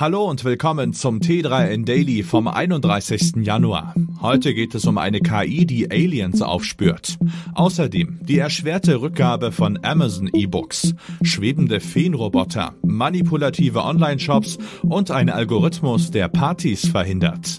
Hallo und willkommen zum T3N Daily vom 31. Januar. Heute geht es um eine KI, die Aliens aufspürt. Außerdem die erschwerte Rückgabe von Amazon E-Books, schwebende Feenroboter, manipulative Online-Shops und ein Algorithmus, der Partys verhindert.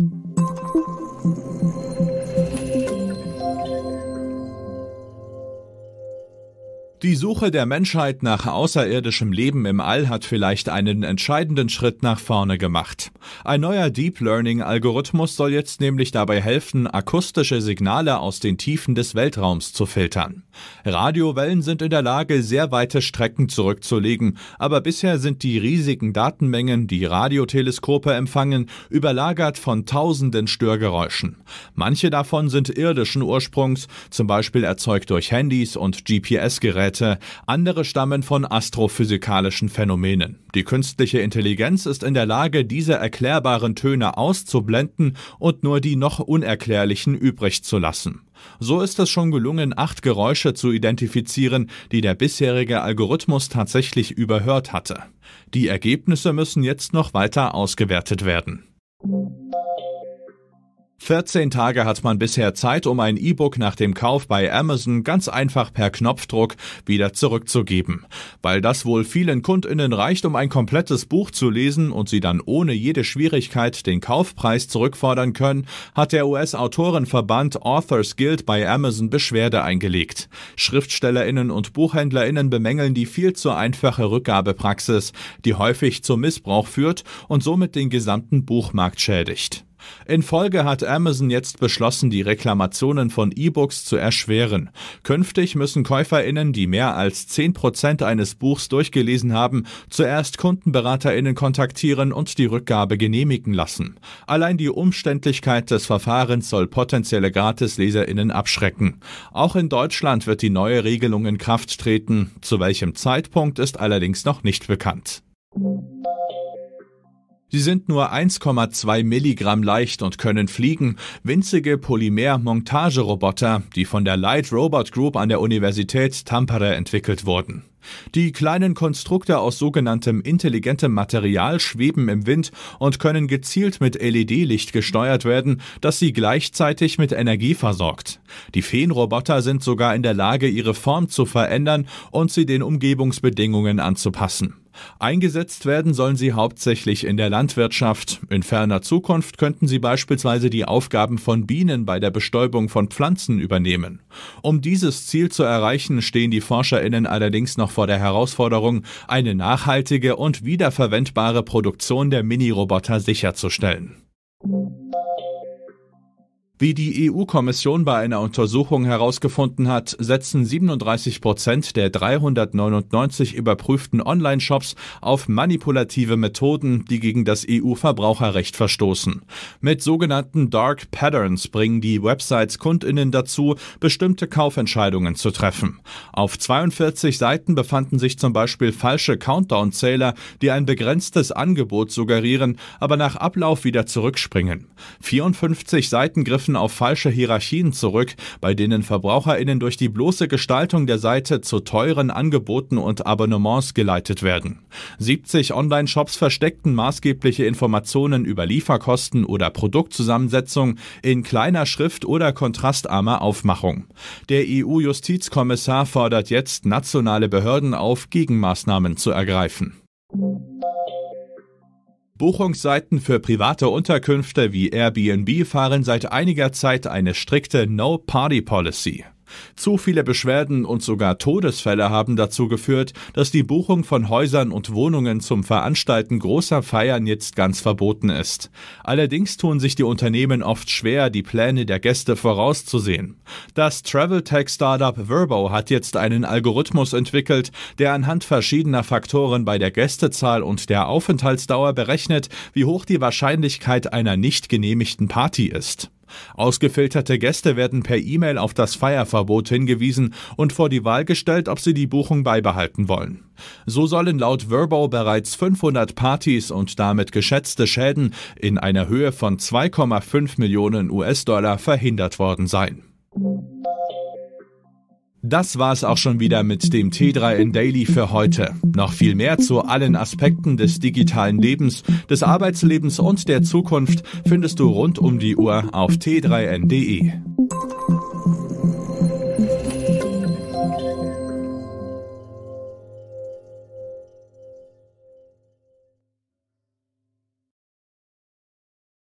Die Suche der Menschheit nach außerirdischem Leben im All hat vielleicht einen entscheidenden Schritt nach vorne gemacht. Ein neuer Deep Learning Algorithmus soll jetzt nämlich dabei helfen, akustische Signale aus den Tiefen des Weltraums zu filtern. Radiowellen sind in der Lage, sehr weite Strecken zurückzulegen, aber bisher sind die riesigen Datenmengen, die Radioteleskope empfangen, überlagert von tausenden Störgeräuschen. Manche davon sind irdischen Ursprungs, zum Beispiel erzeugt durch Handys und GPS-Geräte Werte, andere stammen von astrophysikalischen Phänomenen. Die künstliche Intelligenz ist in der Lage, diese erklärbaren Töne auszublenden und nur die noch unerklärlichen übrig zu lassen. So ist es schon gelungen, acht Geräusche zu identifizieren, die der bisherige Algorithmus tatsächlich überhört hatte. Die Ergebnisse müssen jetzt noch weiter ausgewertet werden. 14 Tage hat man bisher Zeit, um ein E-Book nach dem Kauf bei Amazon ganz einfach per Knopfdruck wieder zurückzugeben. Weil das wohl vielen Kundinnen reicht, um ein komplettes Buch zu lesen und sie dann ohne jede Schwierigkeit den Kaufpreis zurückfordern können, hat der US-Autorenverband Authors Guild bei Amazon Beschwerde eingelegt. Schriftstellerinnen und Buchhändlerinnen bemängeln die viel zu einfache Rückgabepraxis, die häufig zum Missbrauch führt und somit den gesamten Buchmarkt schädigt. In Folge hat Amazon jetzt beschlossen, die Reklamationen von E-Books zu erschweren. Künftig müssen KäuferInnen, die mehr als 10% eines Buchs durchgelesen haben, zuerst KundenberaterInnen kontaktieren und die Rückgabe genehmigen lassen. Allein die Umständlichkeit des Verfahrens soll potenzielle GratisleserInnen abschrecken. Auch in Deutschland wird die neue Regelung in Kraft treten. Zu welchem Zeitpunkt ist allerdings noch nicht bekannt. Sie sind nur 1,2 Milligramm leicht und können fliegen, winzige Polymer-Montageroboter, die von der Light Robot Group an der Universität Tampere entwickelt wurden. Die kleinen Konstrukte aus sogenanntem intelligentem Material schweben im Wind und können gezielt mit LED-Licht gesteuert werden, das sie gleichzeitig mit Energie versorgt. Die Feenroboter sind sogar in der Lage, ihre Form zu verändern und sie den Umgebungsbedingungen anzupassen. Eingesetzt werden sollen sie hauptsächlich in der Landwirtschaft. In ferner Zukunft könnten sie beispielsweise die Aufgaben von Bienen bei der Bestäubung von Pflanzen übernehmen. Um dieses Ziel zu erreichen, stehen die Forscherinnen allerdings noch vor der Herausforderung, eine nachhaltige und wiederverwendbare Produktion der Miniroboter sicherzustellen. Wie die EU-Kommission bei einer Untersuchung herausgefunden hat, setzen 37 Prozent der 399 überprüften Online-Shops auf manipulative Methoden, die gegen das EU-Verbraucherrecht verstoßen. Mit sogenannten Dark Patterns bringen die Websites Kundinnen dazu, bestimmte Kaufentscheidungen zu treffen. Auf 42 Seiten befanden sich zum Beispiel falsche Countdown-Zähler, die ein begrenztes Angebot suggerieren, aber nach Ablauf wieder zurückspringen. 54 Seiten griffen greifen auf falsche Hierarchien zurück, bei denen VerbraucherInnen durch die bloße Gestaltung der Seite zu teuren Angeboten und Abonnements geleitet werden. 70 Online-Shops versteckten maßgebliche Informationen über Lieferkosten oder Produktzusammensetzung in kleiner Schrift oder kontrastarmer Aufmachung. Der EU-Justizkommissar fordert jetzt nationale Behörden auf, Gegenmaßnahmen zu ergreifen. Buchungsseiten für private Unterkünfte wie Airbnb fahren seit einiger Zeit eine strikte No-Party-Policy. Zu viele Beschwerden und sogar Todesfälle haben dazu geführt, dass die Buchung von Häusern und Wohnungen zum Veranstalten großer Feiern jetzt ganz verboten ist. Allerdings tun sich die Unternehmen oft schwer, die Pläne der Gäste vorauszusehen. Das Travel Tech Startup Verbo hat jetzt einen Algorithmus entwickelt, der anhand verschiedener Faktoren bei der Gästezahl und der Aufenthaltsdauer berechnet, wie hoch die Wahrscheinlichkeit einer nicht genehmigten Party ist. Ausgefilterte Gäste werden per E-Mail auf das Feierverbot hingewiesen und vor die Wahl gestellt, ob sie die Buchung beibehalten wollen. So sollen laut Verbo bereits 500 Partys und damit geschätzte Schäden in einer Höhe von 2,5 Millionen US-Dollar verhindert worden sein. Das war es auch schon wieder mit dem T3N Daily für heute. Noch viel mehr zu allen Aspekten des digitalen Lebens, des Arbeitslebens und der Zukunft findest du rund um die Uhr auf t3n.de.